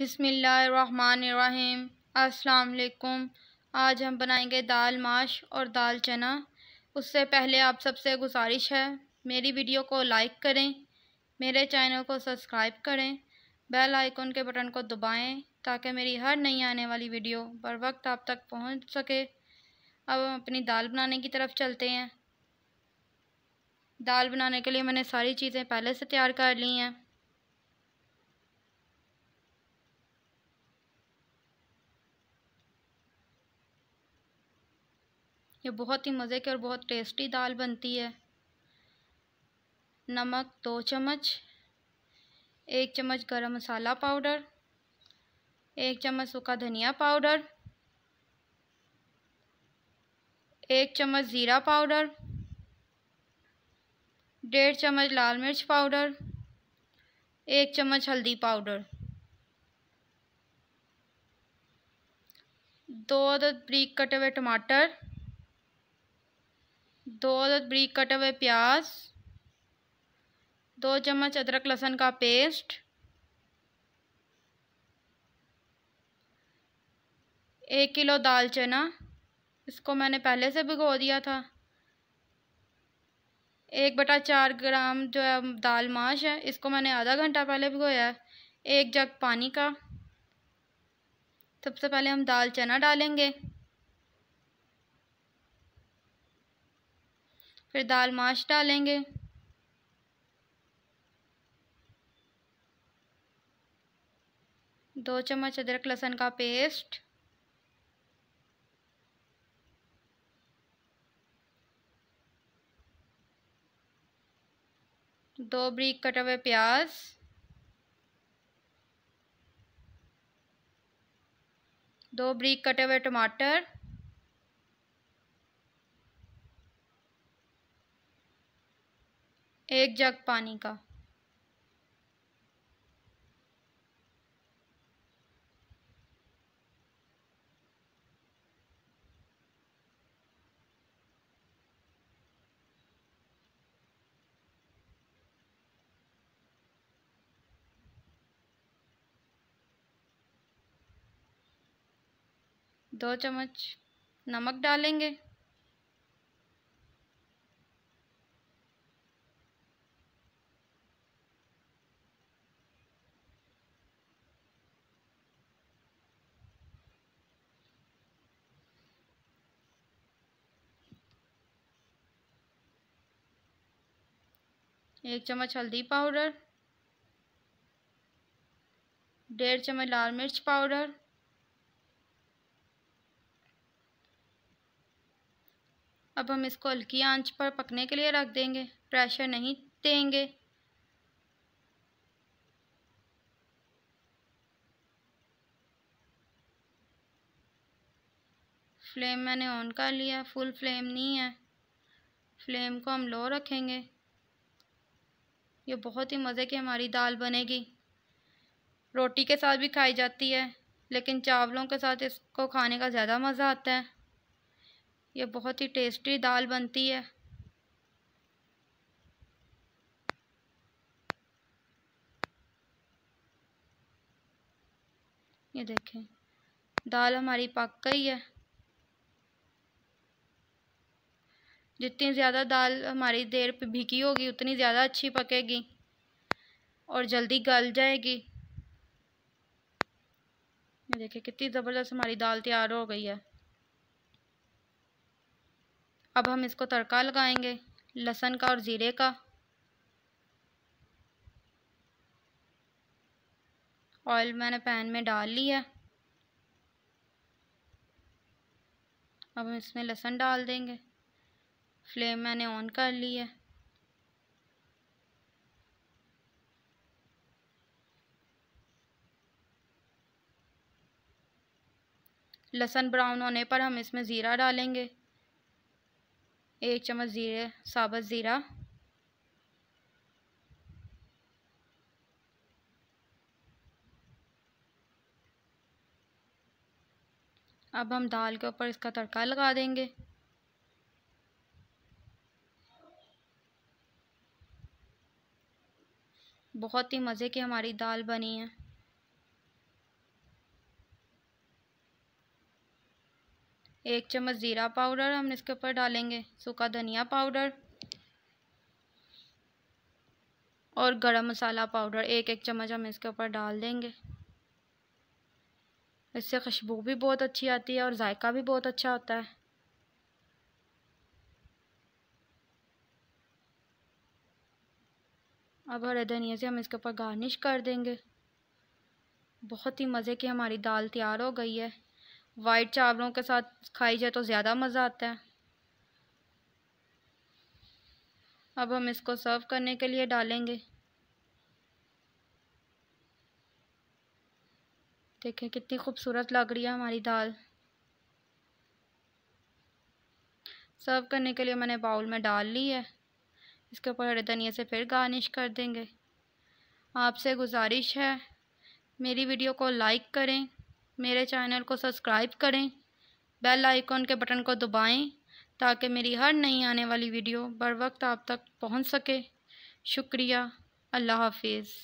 बिसमीम् अस्सलाम आज हम बनाएंगे दाल माश और दाल चना उससे पहले आप सबसे गुजारिश है मेरी वीडियो को लाइक करें मेरे चैनल को सब्सक्राइब करें बेल आइकन के बटन को दबाएं ताकि मेरी हर नई आने वाली वीडियो बर वक्त आप तक पहुंच सके अब हम अपनी दाल बनाने की तरफ चलते हैं दाल बनाने के लिए मैंने सारी चीज़ें पहले से तैयार कर ली हैं ये बहुत ही मज़े की और बहुत टेस्टी दाल बनती है नमक दो चम्मच एक चम्मच गरम मसाला पाउडर एक चम्मच सूखा धनिया पाउडर एक चम्मच ज़ीरा पाउडर डेढ़ चम्मच लाल मिर्च पाउडर एक चम्मच हल्दी पाउडर दो अदद बरीक कटे हुए टमाटर दो बरीक कटे हुए प्याज दो चम्मच अदरक लहसुन का पेस्ट एक किलो दाल चना इसको मैंने पहले से भिगो दिया था एक बटा चार ग्राम जो है दाल माश है इसको मैंने आधा घंटा पहले भिगोया है एक जग पानी का सबसे पहले हम दाल चना डालेंगे फिर दाल माश डालेंगे दो चम्मच अदरक लहसुन का पेस्ट दो ब्रिक कटे हुए प्याज दो ब्रीक कटे हुए टमाटर एक जग पानी का दो चम्मच नमक डालेंगे एक चम्मच हल्दी पाउडर डेढ़ चम्मच लाल मिर्च पाउडर अब हम इसको हल्की आंच पर पकने के लिए रख देंगे प्रेशर नहीं देंगे फ्लेम मैंने ऑन कर लिया फुल फ्लेम नहीं है फ्लेम को हम लो रखेंगे ये बहुत ही मज़े की हमारी दाल बनेगी रोटी के साथ भी खाई जाती है लेकिन चावलों के साथ इसको खाने का ज़्यादा मज़ा आता है ये बहुत ही टेस्टी दाल बनती है ये देखें दाल हमारी पक गई है जितनी ज़्यादा दाल हमारी देर पे भिगी होगी उतनी ज़्यादा अच्छी पकेगी और जल्दी गल जाएगी ये देखिए कितनी ज़बरदस्त हमारी दाल तैयार हो गई है अब हम इसको तड़का लगाएंगे लहसुन का और ज़ीरे का ऑयल मैंने पैन में डाल ली है अब हम इसमें लहसुन डाल देंगे फ्लेम मैंने ऑन कर ली है लहसन ब्राउन होने पर हम इसमें ज़ीरा डालेंगे एक चम्मच ज़ीरे साबत ज़ीरा अब हम दाल के ऊपर इसका तड़का लगा देंगे बहुत ही मज़े की हमारी दाल बनी है एक चम्मच ज़ीरा पाउडर हम इसके ऊपर डालेंगे सूखा धनिया पाउडर और गरम मसाला पाउडर एक एक चम्मच हम इसके ऊपर डाल देंगे इससे खुशबू भी बहुत अच्छी आती है और जायका भी बहुत अच्छा होता है अब हरे धनिया से हम इसके ऊपर गार्निश कर देंगे बहुत ही मज़े की हमारी दाल तैयार हो गई है वाइट चावलों के साथ खाई जाए तो ज़्यादा मज़ा आता है अब हम इसको सर्व करने के लिए डालेंगे देखें कितनी खूबसूरत लग रही है हमारी दाल सर्व करने के लिए मैंने बाउल में डाल ली है इसके ऊपर हरे धनिया से फिर गार्निश कर देंगे आपसे गुजारिश है मेरी वीडियो को लाइक करें मेरे चैनल को सब्सक्राइब करें बेल आइकॉन के बटन को दबाएं ताकि मेरी हर नई आने वाली वीडियो बर वक्त आप तक पहुंच सके शुक्रिया अल्लाह हाफिज़